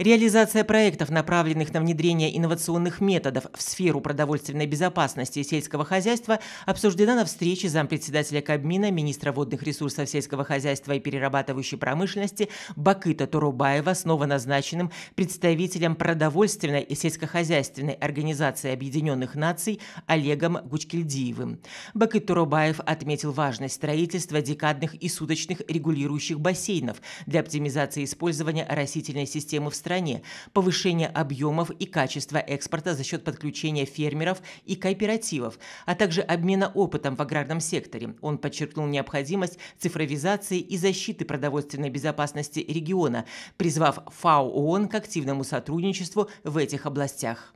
Реализация проектов, направленных на внедрение инновационных методов в сферу продовольственной безопасности и сельского хозяйства, обсуждена на встрече зампредседателя Кабмина, министра водных ресурсов сельского хозяйства и перерабатывающей промышленности Бакыта Турубаева с назначенным представителем продовольственной и сельскохозяйственной организации Объединенных Наций Олегом Гучкельдиевым. Бакыт Турубаев отметил важность строительства декадных и суточных регулирующих бассейнов для оптимизации использования растительной системы в стране стране, повышение объемов и качества экспорта за счет подключения фермеров и кооперативов, а также обмена опытом в аграрном секторе. Он подчеркнул необходимость цифровизации и защиты продовольственной безопасности региона, призвав ФАО ООН к активному сотрудничеству в этих областях.